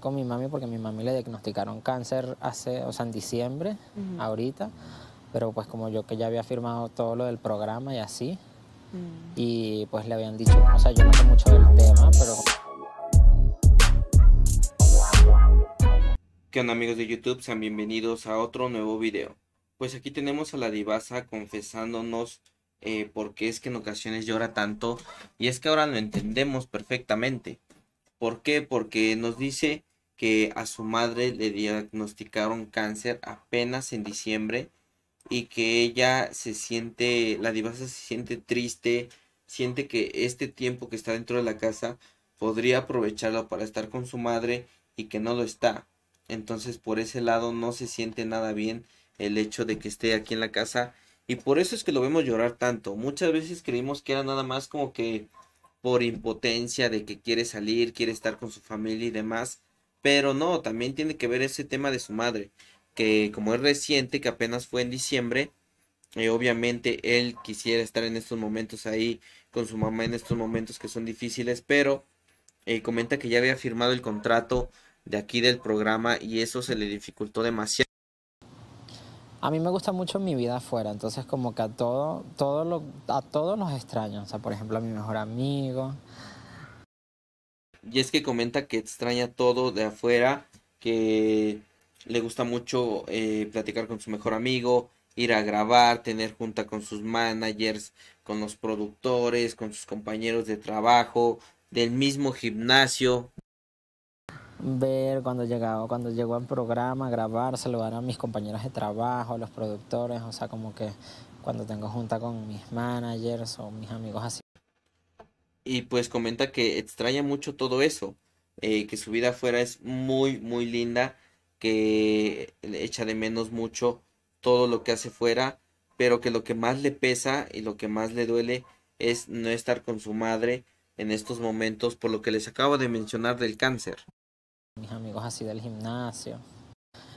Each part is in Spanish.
con mi mami porque mi mami le diagnosticaron cáncer hace, o sea, en diciembre, ahorita, pero pues como yo que ya había firmado todo lo del programa y así, mm. y pues le habían dicho, o sea, yo no sé mucho del tema, pero... ¿Qué onda amigos de YouTube? Sean bienvenidos a otro nuevo video. Pues aquí tenemos a la divasa confesándonos eh, por es que en ocasiones llora tanto y es que ahora lo entendemos perfectamente. ¿Por qué? Porque nos dice que a su madre le diagnosticaron cáncer apenas en diciembre y que ella se siente, la divasa se siente triste, siente que este tiempo que está dentro de la casa podría aprovecharlo para estar con su madre y que no lo está. Entonces por ese lado no se siente nada bien el hecho de que esté aquí en la casa y por eso es que lo vemos llorar tanto. Muchas veces creímos que era nada más como que por impotencia de que quiere salir, quiere estar con su familia y demás, pero no, también tiene que ver ese tema de su madre, que como es reciente, que apenas fue en diciembre, eh, obviamente él quisiera estar en estos momentos ahí con su mamá en estos momentos que son difíciles, pero eh, comenta que ya había firmado el contrato de aquí del programa y eso se le dificultó demasiado. A mí me gusta mucho mi vida afuera, entonces como que a todo, todo lo, a todos los extraños, o sea, por ejemplo a mi mejor amigo, y es que comenta que extraña todo de afuera, que le gusta mucho eh, platicar con su mejor amigo, ir a grabar, tener junta con sus managers, con los productores, con sus compañeros de trabajo, del mismo gimnasio. Ver cuando llegaba, cuando llegó al programa, grabar, saludar a mis compañeros de trabajo, a los productores, o sea, como que cuando tengo junta con mis managers o mis amigos así y pues comenta que extraña mucho todo eso, eh, que su vida afuera es muy, muy linda, que echa de menos mucho todo lo que hace fuera, pero que lo que más le pesa y lo que más le duele es no estar con su madre en estos momentos por lo que les acabo de mencionar del cáncer. Mis amigos así del gimnasio,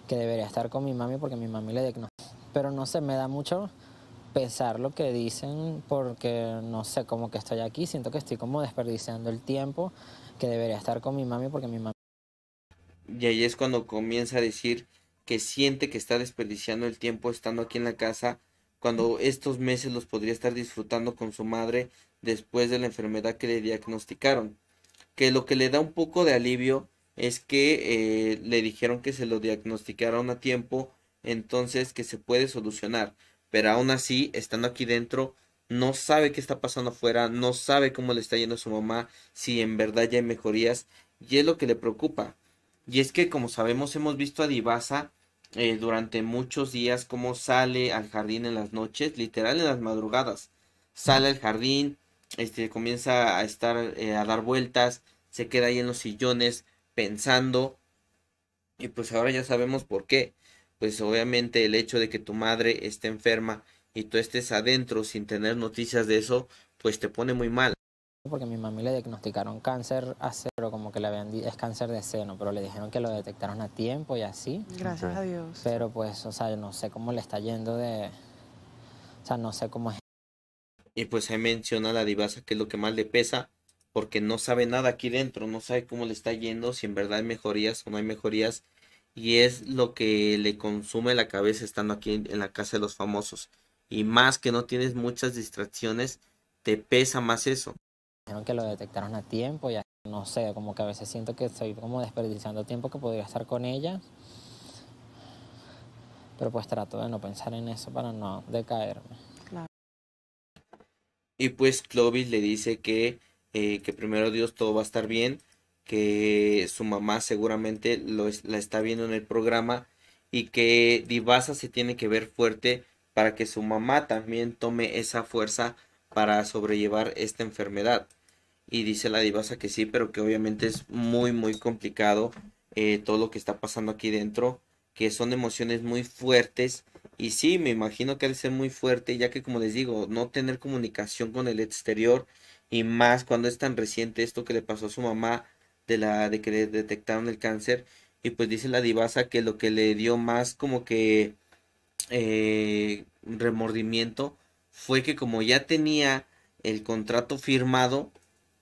que debería estar con mi mami porque mi mami le diagnosticó, pero no sé, me da mucho pensar lo que dicen porque no sé, cómo que estoy aquí, siento que estoy como desperdiciando el tiempo que debería estar con mi mami porque mi mami... Y ahí es cuando comienza a decir que siente que está desperdiciando el tiempo estando aquí en la casa cuando estos meses los podría estar disfrutando con su madre después de la enfermedad que le diagnosticaron. Que lo que le da un poco de alivio es que eh, le dijeron que se lo diagnosticaron a tiempo, entonces que se puede solucionar pero aún así, estando aquí dentro, no sabe qué está pasando afuera, no sabe cómo le está yendo a su mamá, si en verdad ya hay mejorías, y es lo que le preocupa. Y es que, como sabemos, hemos visto a Divasa eh, durante muchos días cómo sale al jardín en las noches, literal en las madrugadas. Sale al jardín, este, comienza a estar, eh, a dar vueltas, se queda ahí en los sillones pensando. Y pues ahora ya sabemos por qué pues obviamente el hecho de que tu madre esté enferma y tú estés adentro sin tener noticias de eso, pues te pone muy mal. Porque a mi mamá le diagnosticaron cáncer a cero, como que le habían es cáncer de seno, pero le dijeron que lo detectaron a tiempo y así. Gracias a Dios. Pero pues, o sea, no sé cómo le está yendo de... O sea, no sé cómo es. Y pues se menciona la divasa que es lo que más le pesa, porque no sabe nada aquí dentro, no sabe cómo le está yendo, si en verdad hay mejorías o no hay mejorías, y es lo que le consume la cabeza estando aquí en, la casa de los famosos. Y más que no tienes muchas distracciones, te pesa más eso. Dijeron que lo detectaron a tiempo, ya no sé, como que a veces siento que estoy como desperdiciando tiempo que podría estar con ella. Pero pues trato de no pensar en eso para no decaerme. Y pues Clovis le dice que, eh, que primero Dios todo va a estar bien, que su mamá seguramente lo, la está viendo en el programa y que Divasa se tiene que ver fuerte para que su mamá también tome esa fuerza para sobrellevar esta enfermedad. Y dice la Divasa que sí, pero que obviamente es muy, muy complicado eh, todo lo que está pasando aquí dentro, que son emociones muy fuertes. Y sí, me imagino que ha de ser muy fuerte, ya que como les digo, no tener comunicación con el exterior y más cuando es tan reciente esto que le pasó a su mamá, de la de que le detectaron el cáncer y pues dice la divasa que lo que le dio más como que eh, remordimiento fue que como ya tenía el contrato firmado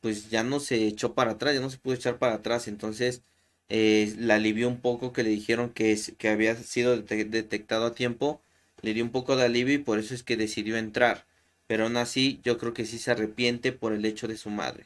pues ya no se echó para atrás ya no se pudo echar para atrás entonces eh, la alivió un poco que le dijeron que, que había sido detectado a tiempo le dio un poco de alivio y por eso es que decidió entrar pero aún así yo creo que sí se arrepiente por el hecho de su madre